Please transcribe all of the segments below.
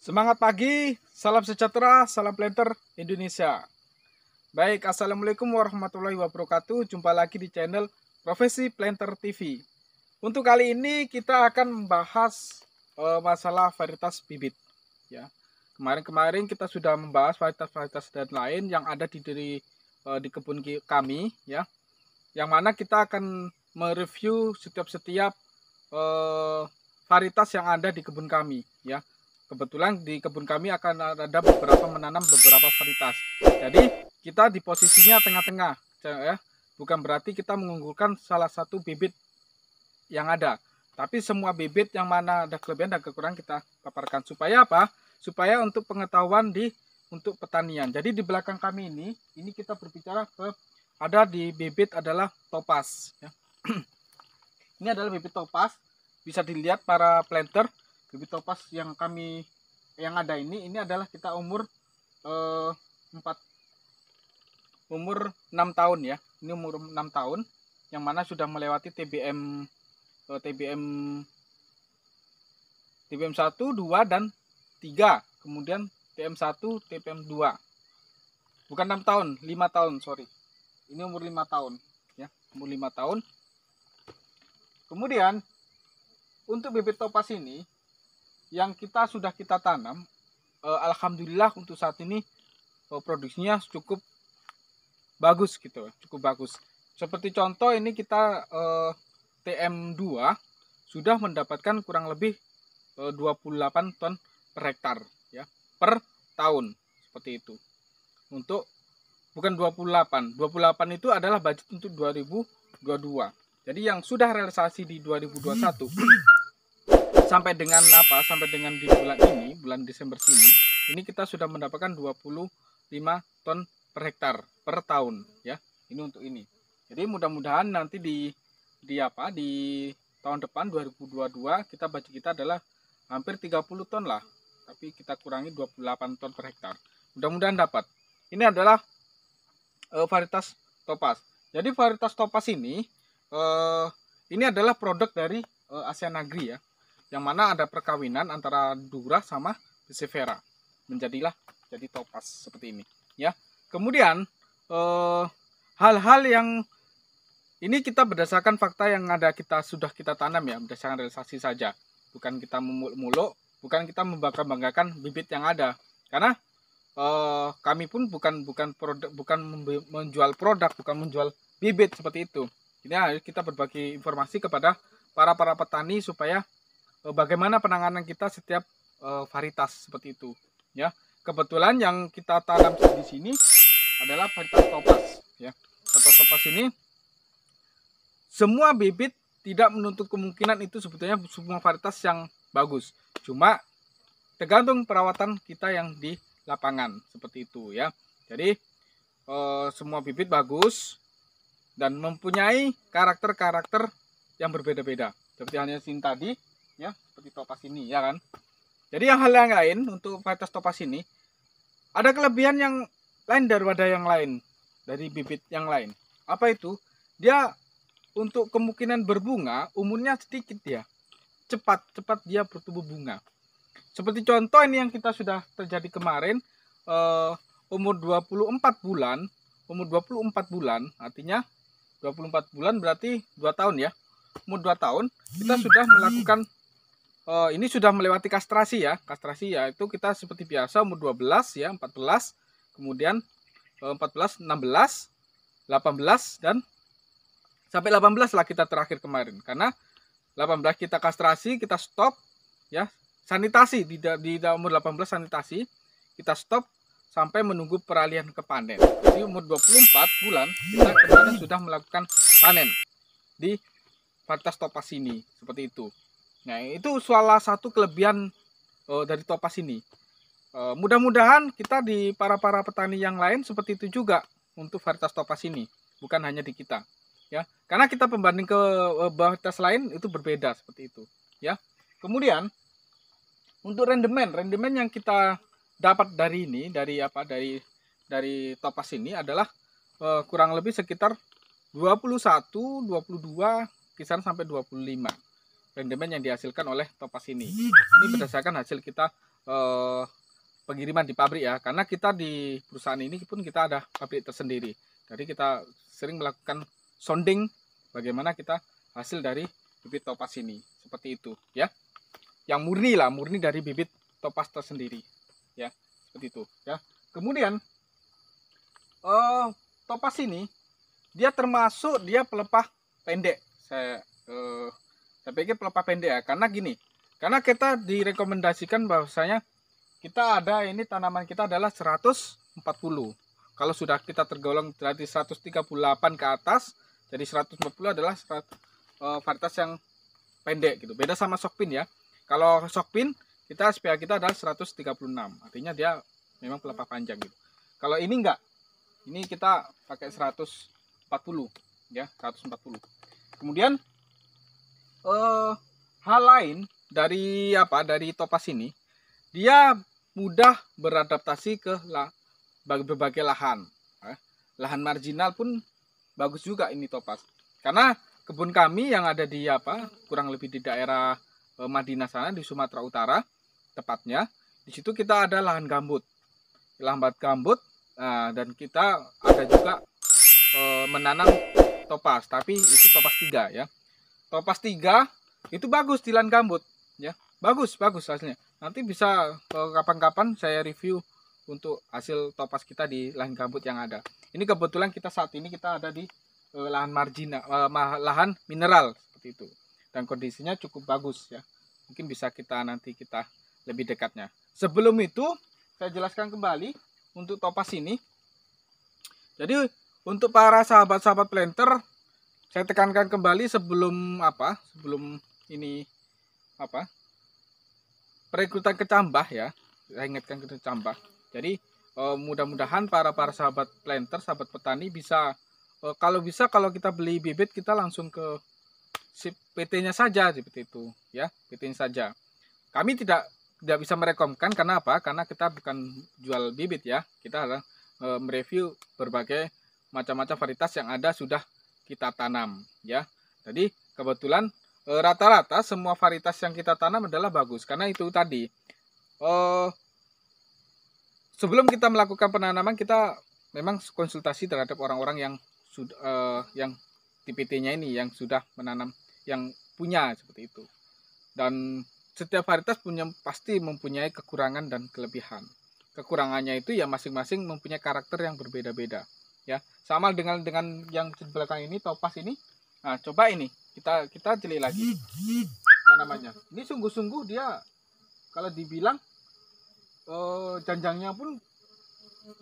Semangat pagi, salam sejahtera, salam planter Indonesia. Baik, Assalamualaikum warahmatullahi wabarakatuh. Jumpa lagi di channel Profesi Planter TV. Untuk kali ini kita akan membahas e, masalah varietas bibit. Ya, kemarin-kemarin kita sudah membahas varietas-varietas dan lain yang ada di diri e, di kebun kami, ya. Yang mana kita akan mereview setiap-setiap e, varietas yang ada di kebun kami, ya Kebetulan di kebun kami akan ada beberapa menanam beberapa varietas. Jadi kita di posisinya tengah-tengah, ya. Bukan berarti kita mengunggulkan salah satu bibit yang ada, tapi semua bibit yang mana ada kelebihan dan kekurangan kita paparkan supaya apa? Supaya untuk pengetahuan di untuk pertanian. Jadi di belakang kami ini, ini kita berbicara ke ada di bibit adalah topas. Ya. ini adalah bibit topas, bisa dilihat para planter bibit topas yang kami yang ada ini ini adalah kita umur eh, 4 umur 6 tahun ya. Ini umur 6 tahun yang mana sudah melewati TBM eh, TBM TBM 1, 2 dan 3. Kemudian TBM 1, TBM 2. Bukan 6 tahun, 5 tahun, sorry. Ini umur 5 tahun ya, umur 5 tahun. Kemudian untuk bibit topas ini yang kita sudah kita tanam eh, alhamdulillah untuk saat ini eh, produksinya cukup bagus gitu cukup bagus seperti contoh ini kita eh, TM2 sudah mendapatkan kurang lebih eh, 28 ton per hektar ya per tahun seperti itu untuk bukan 28 28 itu adalah budget untuk 2022 jadi yang sudah realisasi di 2021 sampai dengan apa sampai dengan di bulan ini bulan Desember sini ini kita sudah mendapatkan 25 ton per hektar per tahun ya ini untuk ini jadi mudah-mudahan nanti di di apa di tahun depan 2022 kita baca kita adalah hampir 30 ton lah tapi kita kurangi 28 ton per hektar mudah-mudahan dapat ini adalah uh, varietas topas jadi varietas topas ini uh, ini adalah produk dari uh, Asia Nagri ya yang mana ada perkawinan antara Dura sama Persevera menjadilah jadi topas seperti ini ya kemudian eh, hal-hal eh, yang ini kita berdasarkan fakta yang ada kita sudah kita tanam ya berdasarkan realisasi saja bukan kita memuluk-muluk bukan kita membakar banggakan bibit yang ada karena eh, kami pun bukan bukan produk bukan menjual produk bukan menjual bibit seperti itu ini kita berbagi informasi kepada para para petani supaya Eh, bagaimana penanganan kita setiap uh, varietas seperti itu ya kebetulan yang kita tanam di sini adalah varietas topas ya atau topas ini semua bibit tidak menuntut kemungkinan itu sebetulnya semua varietas yang bagus cuma tergantung perawatan kita yang di lapangan seperti itu ya jadi eh, semua bibit bagus dan mempunyai karakter-karakter yang berbeda-beda seperti hanya sin tadi ya seperti topas ini ya kan jadi yang hal yang lain untuk varietas topas ini ada kelebihan yang lain daripada yang lain dari bibit yang lain apa itu dia untuk kemungkinan berbunga umurnya sedikit ya cepat cepat dia bertumbuh bunga seperti contoh ini yang kita sudah terjadi kemarin uh, umur 24 bulan umur 24 bulan artinya 24 bulan berarti 2 tahun ya umur 2 tahun kita sudah melakukan Eh, ini sudah melewati kastrasi ya. Kastrasi ya itu kita seperti biasa umur 12 ya, 14, kemudian 14, 16, 18 dan sampai 18 lah kita terakhir kemarin karena 18 kita kastrasi, kita stop ya. Sanitasi di di umur 18 sanitasi kita stop sampai menunggu peralihan ke panen. Jadi umur 24 bulan kita kemarin sudah melakukan panen di varietas topas ini seperti itu. Nah, itu salah satu kelebihan uh, dari Topas ini. Uh, mudah-mudahan kita di para-para petani yang lain seperti itu juga untuk varietas Topas ini, bukan hanya di kita. Ya, karena kita pembanding ke uh, varietas lain itu berbeda seperti itu, ya. Kemudian untuk rendemen, rendemen yang kita dapat dari ini dari apa dari dari Topas ini adalah uh, kurang lebih sekitar 21, 22, kisaran sampai 25 rendemen yang dihasilkan oleh topas ini. Hmm. Ini berdasarkan hasil kita eh, pengiriman di pabrik ya, karena kita di perusahaan ini pun kita ada pabrik tersendiri. Jadi kita sering melakukan sonding bagaimana kita hasil dari bibit topas ini, seperti itu ya. Yang murni lah, murni dari bibit topas tersendiri ya, seperti itu ya. Kemudian eh, topas ini dia termasuk dia pelepah pendek. Saya eh, saya pikir pelepah pendek ya karena gini karena kita direkomendasikan bahwasanya kita ada ini tanaman kita adalah 140 kalau sudah kita tergolong dari 138 ke atas jadi 140 adalah eh, varietas yang pendek gitu beda sama sokpin ya kalau sokpin kita SPA kita adalah 136 artinya dia memang pelepah panjang gitu kalau ini enggak ini kita pakai 140 ya 140 kemudian uh, hal lain dari apa dari topas ini dia mudah beradaptasi ke la, berbagai lahan eh, lahan marginal pun bagus juga ini topas karena kebun kami yang ada di apa kurang lebih di daerah eh, Madinah sana di Sumatera Utara tepatnya di situ kita ada lahan gambut lahan gambut eh, dan kita ada juga eh, menanam topas tapi itu topas tiga ya topas 3 itu bagus tilan gambut ya bagus bagus hasilnya nanti bisa eh, kapan-kapan saya review untuk hasil topas kita di lahan gambut yang ada ini kebetulan kita saat ini kita ada di eh, lahan margina eh, lahan mineral seperti itu dan kondisinya cukup bagus ya mungkin bisa kita nanti kita lebih dekatnya sebelum itu saya jelaskan kembali untuk topas ini jadi untuk para sahabat-sahabat planter saya tekankan kembali sebelum apa sebelum ini apa perekrutan kecambah ya saya ingatkan ke kecambah jadi uh, mudah-mudahan para para sahabat planter sahabat petani bisa uh, kalau bisa kalau kita beli bibit kita langsung ke si PT-nya saja seperti itu ya PT-nya saja kami tidak tidak bisa merekomkan karena apa karena kita bukan jual bibit ya kita harus uh, eh, mereview berbagai macam-macam varietas yang ada sudah kita tanam ya. Jadi kebetulan e, rata-rata semua varietas yang kita tanam adalah bagus karena itu tadi E, sebelum kita melakukan penanaman kita memang konsultasi terhadap orang-orang yang sudah e, yang TPT-nya ini yang sudah menanam yang punya seperti itu dan setiap varietas punya pasti mempunyai kekurangan dan kelebihan kekurangannya itu ya masing-masing mempunyai karakter yang berbeda-beda ya sama dengan dengan yang di belakang ini topas ini nah coba ini kita kita jeli lagi tanamannya ini sungguh-sungguh dia kalau dibilang eh, janjangnya pun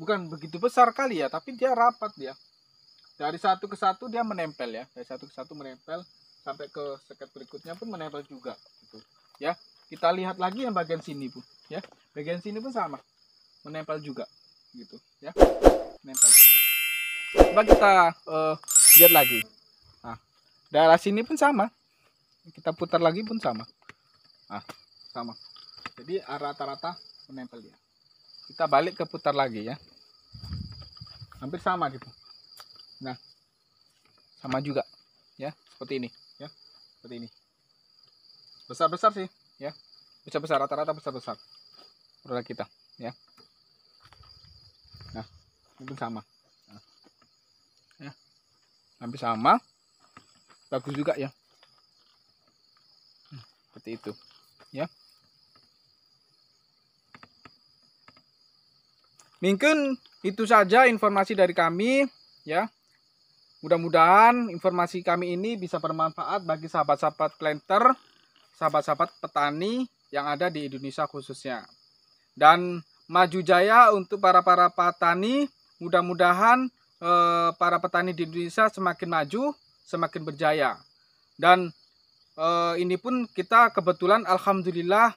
bukan begitu besar kali ya tapi dia rapat dia dari satu ke satu dia menempel ya dari satu ke satu menempel sampai ke sekat berikutnya pun menempel juga gitu ya kita lihat lagi yang bagian sini pun ya bagian sini pun sama menempel juga gitu ya menempel coba kita uh, lihat lagi nah, daerah sini pun sama kita putar lagi pun sama nah, sama jadi ah, rata-rata menempel dia kita balik ke putar lagi ya hampir sama gitu nah sama juga ya seperti ini ya seperti ini besar besar sih ya besar besar rata-rata besar besar produk kita ya nah mungkin sama hampir sama bagus juga ya hmm, seperti itu ya mungkin itu saja informasi dari kami ya mudah-mudahan informasi kami ini bisa bermanfaat bagi sahabat-sahabat planter sahabat-sahabat petani yang ada di Indonesia khususnya dan maju jaya untuk para para petani mudah-mudahan Eh, para petani di Indonesia semakin maju, semakin berjaya. Dan eh, ini pun kita kebetulan alhamdulillah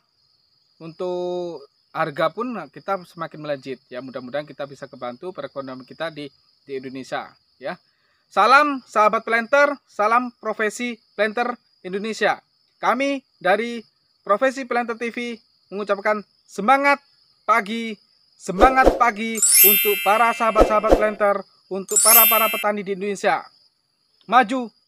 untuk harga pun kita semakin melejit ya mudah-mudahan kita bisa kebantu perekonomian kita di di Indonesia ya. Salam sahabat planter, salam profesi planter Indonesia. Kami dari Profesi Planter TV mengucapkan semangat pagi, semangat pagi untuk para sahabat-sahabat planter untuk para-para petani di Indonesia. Maju!